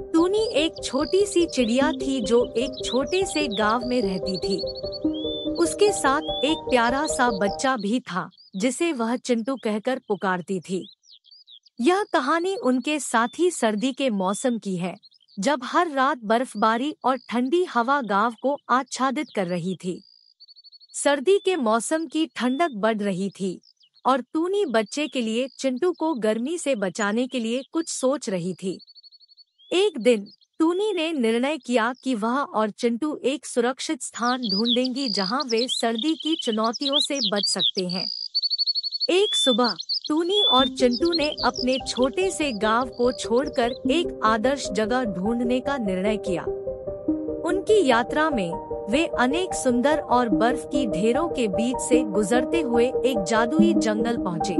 टूनी एक छोटी सी चिड़िया थी जो एक छोटे से गांव में रहती थी उसके साथ एक प्यारा सा बच्चा भी था जिसे वह चिंटू कहकर पुकारती थी यह कहानी उनके साथी सर्दी के मौसम की है जब हर रात बर्फबारी और ठंडी हवा गांव को आच्छादित कर रही थी सर्दी के मौसम की ठंडक बढ़ रही थी और टूनी बच्चे के लिए चिंटू को गर्मी से बचाने के लिए कुछ सोच रही थी एक दिन टूनी ने निर्णय किया कि वह और चिंटू एक सुरक्षित स्थान ढूंढेंगी जहां वे सर्दी की चुनौतियों से बच सकते हैं एक सुबह टूनी और चिंटू ने अपने छोटे से गांव को छोड़कर एक आदर्श जगह ढूंढने का निर्णय किया उनकी यात्रा में वे अनेक सुंदर और बर्फ की ढेरों के बीच से गुजरते हुए एक जादुई जंगल पहुंचे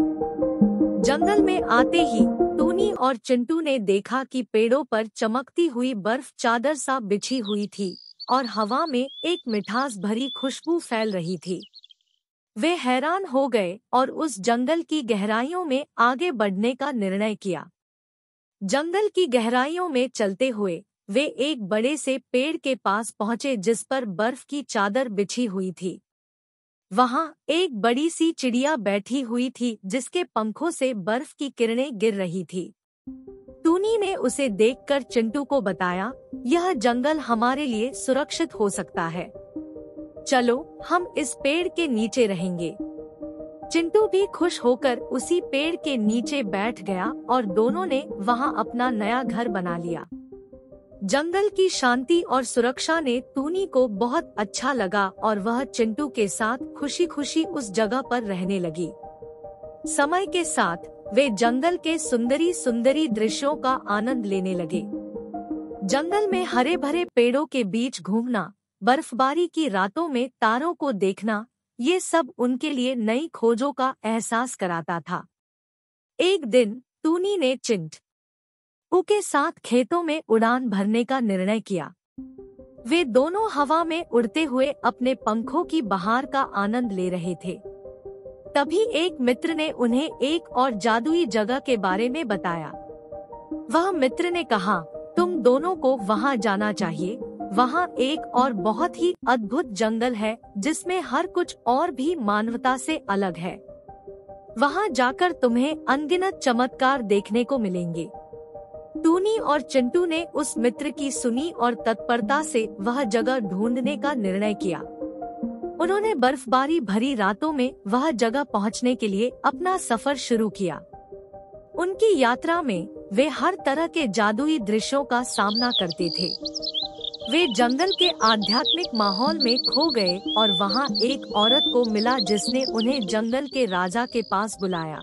जंगल में आते ही टूनी और चिंटू ने देखा कि पेड़ों पर चमकती हुई बर्फ चादर सा बिछी हुई थी और हवा में एक मिठास भरी खुशबू फैल रही थी वे हैरान हो गए और उस जंगल की गहराइयों में आगे बढ़ने का निर्णय किया जंगल की गहराइयों में चलते हुए वे एक बड़े से पेड़ के पास पहुंचे जिस पर बर्फ की चादर बिछी हुई थी वहाँ एक बड़ी सी चिड़िया बैठी हुई थी जिसके पंखों से बर्फ की किरणें गिर रही थी टूनी ने उसे देखकर चिंटू को बताया यह जंगल हमारे लिए सुरक्षित हो सकता है चलो हम इस पेड़ के नीचे रहेंगे चिंटू भी खुश होकर उसी पेड़ के नीचे बैठ गया और दोनों ने वहाँ अपना नया घर बना लिया जंगल की शांति और सुरक्षा ने तूनी को बहुत अच्छा लगा और वह चिंटू के साथ खुशी खुशी उस जगह पर रहने लगी समय के साथ वे जंगल के सुंदरी सुंदरी दृश्यों का आनंद लेने लगे जंगल में हरे भरे पेड़ों के बीच घूमना बर्फबारी की रातों में तारों को देखना ये सब उनके लिए नई खोजों का एहसास कराता था एक दिन तूनी ने चिंट ऊ के साथ खेतों में उड़ान भरने का निर्णय किया वे दोनों हवा में उड़ते हुए अपने पंखों की बहार का आनंद ले रहे थे तभी एक मित्र ने उन्हें एक और जादुई जगह के बारे में बताया वह मित्र ने कहा तुम दोनों को वहाँ जाना चाहिए वहाँ एक और बहुत ही अद्भुत जंगल है जिसमें हर कुछ और भी मानवता से अलग है वहाँ जाकर तुम्हें अनगिनत चमत्कार देखने को मिलेंगे टूनी और चिंटू ने उस मित्र की सुनी और तत्परता से वह जगह ढूंढने का निर्णय किया उन्होंने बर्फबारी भरी रातों में वह जगह पहुंचने के लिए अपना सफर शुरू किया उनकी यात्रा में वे हर तरह के जादुई दृश्यों का सामना करते थे वे जंगल के आध्यात्मिक माहौल में खो गए और वहां एक औरत को मिला जिसने उन्हें जंगल के राजा के पास बुलाया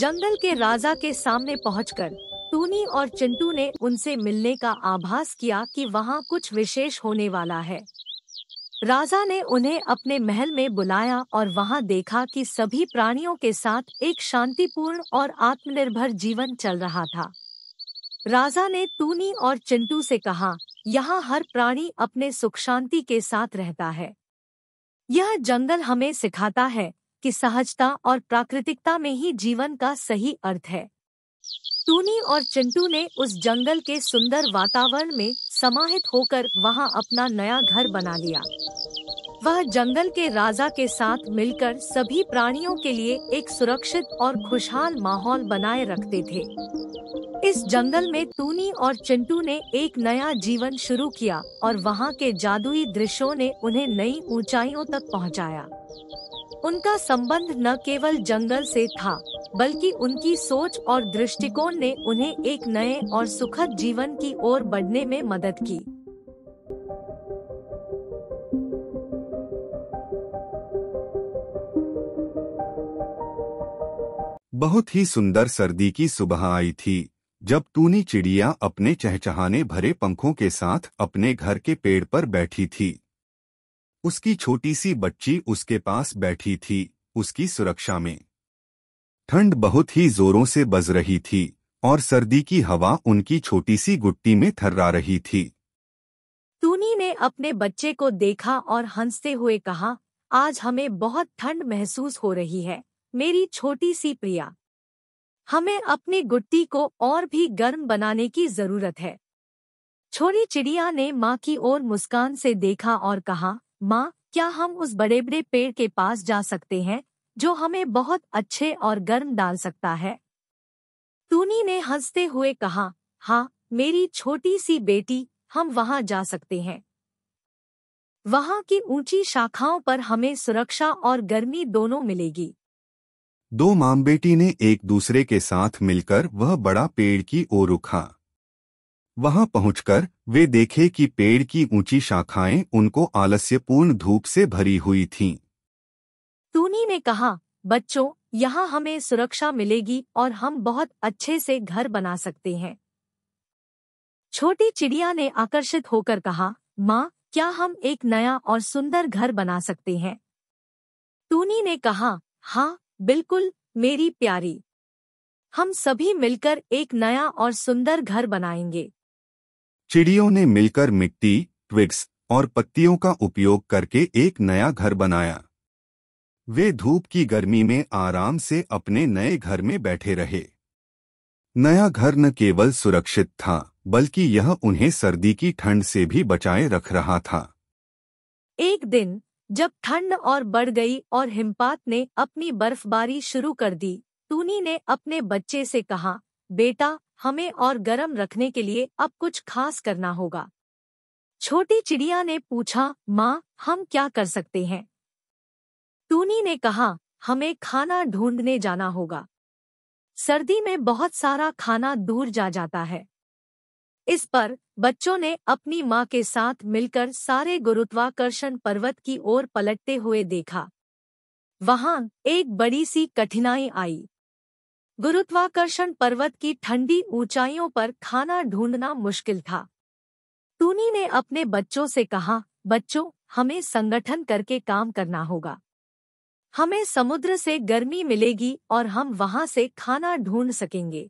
जंगल के राजा के सामने पहुंचकर टूनी और चिंटू ने उनसे मिलने का आभास किया कि वहाँ कुछ विशेष होने वाला है राजा ने उन्हें अपने महल में बुलाया और वहां देखा कि सभी प्राणियों के साथ एक शांतिपूर्ण और आत्मनिर्भर जीवन चल रहा था राजा ने तूनी और चिंटू से कहा यहाँ हर प्राणी अपने सुख शांति के साथ रहता है यह जंगल हमें सिखाता है कि सहजता और प्राकृतिकता में ही जीवन का सही अर्थ है टूनी और चिंटू ने उस जंगल के सुंदर वातावरण में समाहित होकर वहां अपना नया घर बना लिया वह जंगल के राजा के साथ मिलकर सभी प्राणियों के लिए एक सुरक्षित और खुशहाल माहौल बनाए रखते थे इस जंगल में टूनी और चिंटू ने एक नया जीवन शुरू किया और वहां के जादुई दृश्यों ने उन्हें नई ऊंचाइयों तक पहुंचाया। उनका संबंध न केवल जंगल से था बल्कि उनकी सोच और दृष्टिकोण ने उन्हें एक नए और सुखद जीवन की ओर बढ़ने में मदद की बहुत ही सुंदर सर्दी की सुबह आई थी जब टूनी चिड़िया अपने चहचहाने भरे पंखों के साथ अपने घर के पेड़ पर बैठी थी उसकी छोटी सी बच्ची उसके पास बैठी थी उसकी सुरक्षा में ठंड बहुत ही जोरों से बज रही थी और सर्दी की हवा उनकी छोटी सी गुट्टी में थर्रा रही थी तूनी ने अपने बच्चे को देखा और हंसते हुए कहा आज हमें बहुत ठंड महसूस हो रही है मेरी छोटी सी प्रिया हमें अपनी गुट्टी को और भी गर्म बनाने की जरूरत है छोरी चिड़िया ने माँ की ओर मुस्कान से देखा और कहा माँ क्या हम उस बड़े बड़े पेड़ के पास जा सकते हैं जो हमें बहुत अच्छे और गर्म डाल सकता है तूनी ने हंसते हुए कहा हाँ मेरी छोटी सी बेटी हम वहाँ जा सकते हैं वहाँ की ऊंची शाखाओं पर हमें सुरक्षा और गर्मी दोनों मिलेगी दो माम बेटी ने एक दूसरे के साथ मिलकर वह बड़ा पेड़ की ओर उखा वहां पहुंचकर वे देखे कि पेड़ की ऊंची शाखाएं उनको आलस्यपूर्ण धूप से भरी हुई थीं। तूनी ने कहा बच्चों यहाँ हमें सुरक्षा मिलेगी और हम बहुत अच्छे से घर बना सकते हैं छोटी चिड़िया ने आकर्षित होकर कहा माँ क्या हम एक नया और सुंदर घर बना सकते हैं तूनी ने कहा हाँ बिल्कुल मेरी प्यारी हम सभी मिलकर एक नया और सुंदर घर बनाएंगे चिड़ियों ने मिलकर मिट्टी ट्विग्स और पत्तियों का उपयोग करके एक नया घर बनाया वे धूप की गर्मी में आराम से अपने नए घर में बैठे रहे नया घर न केवल सुरक्षित था बल्कि यह उन्हें सर्दी की ठंड से भी बचाए रख रहा था एक दिन जब ठंड और बढ़ गई और हिमपात ने अपनी बर्फबारी शुरू कर दी टूनी ने अपने बच्चे से कहा बेटा हमें और गर्म रखने के लिए अब कुछ खास करना होगा छोटी चिड़िया ने पूछा माँ हम क्या कर सकते हैं टूनी ने कहा हमें खाना ढूंढने जाना होगा सर्दी में बहुत सारा खाना दूर जा जाता है इस पर बच्चों ने अपनी माँ के साथ मिलकर सारे गुरुत्वाकर्षण पर्वत की ओर पलटते हुए देखा वहां एक बड़ी सी कठिनाई आई गुरुत्वाकर्षण पर्वत की ठंडी ऊंचाइयों पर खाना ढूंढना मुश्किल था टूनी ने अपने बच्चों से कहा बच्चों हमें संगठन करके काम करना होगा हमें समुद्र से गर्मी मिलेगी और हम वहां से खाना ढूंढ सकेंगे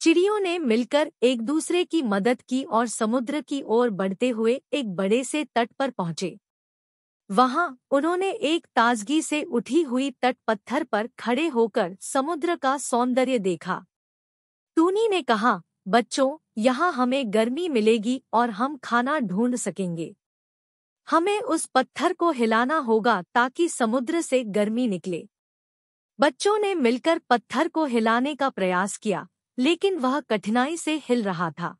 चिड़ियों ने मिलकर एक दूसरे की मदद की और समुद्र की ओर बढ़ते हुए एक बड़े से तट पर पहुंचे वहां उन्होंने एक ताजगी से उठी हुई तट पत्थर पर खड़े होकर समुद्र का सौंदर्य देखा टूनी ने कहा बच्चों यहां हमें गर्मी मिलेगी और हम खाना ढूंढ सकेंगे हमें उस पत्थर को हिलाना होगा ताकि समुद्र से गर्मी निकले बच्चों ने मिलकर पत्थर को हिलाने का प्रयास किया लेकिन वह कठिनाई से हिल रहा था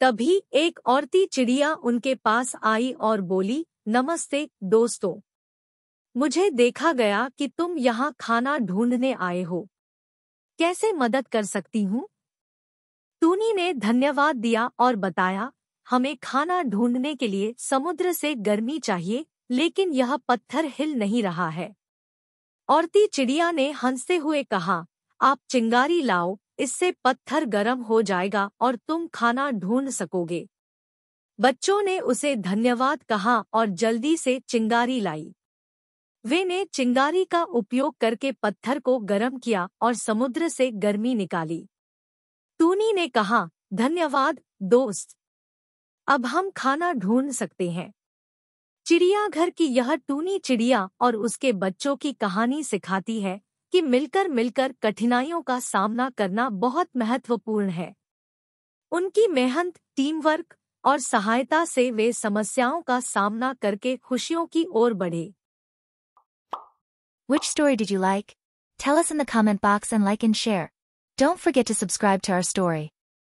तभी एक औरती चिड़िया उनके पास आई और बोली नमस्ते दोस्तों मुझे देखा गया कि तुम यहाँ खाना ढूंढने आए हो कैसे मदद कर सकती हूँ तूनी ने धन्यवाद दिया और बताया हमें खाना ढूंढने के लिए समुद्र से गर्मी चाहिए लेकिन यह पत्थर हिल नहीं रहा है औरती चिड़िया ने हंसते हुए कहा आप चिंगारी लाओ इससे पत्थर गर्म हो जाएगा और तुम खाना ढूंढ सकोगे बच्चों ने उसे धन्यवाद कहा और जल्दी से चिंगारी लाई वे ने चिंगारी का उपयोग करके पत्थर को गर्म किया और समुद्र से गर्मी निकाली टूनी ने कहा धन्यवाद दोस्त अब हम खाना ढूंढ सकते हैं चिड़ियाघर की यह टूनी चिड़िया और उसके बच्चों की कहानी सिखाती है कि मिलकर मिलकर कठिनाइयों का सामना करना बहुत महत्वपूर्ण है उनकी मेहनत टीमवर्क और सहायता से वे समस्याओं का सामना करके खुशियों की ओर बढ़े which story did you like tell us in the comment box and like and share don't forget to subscribe to our story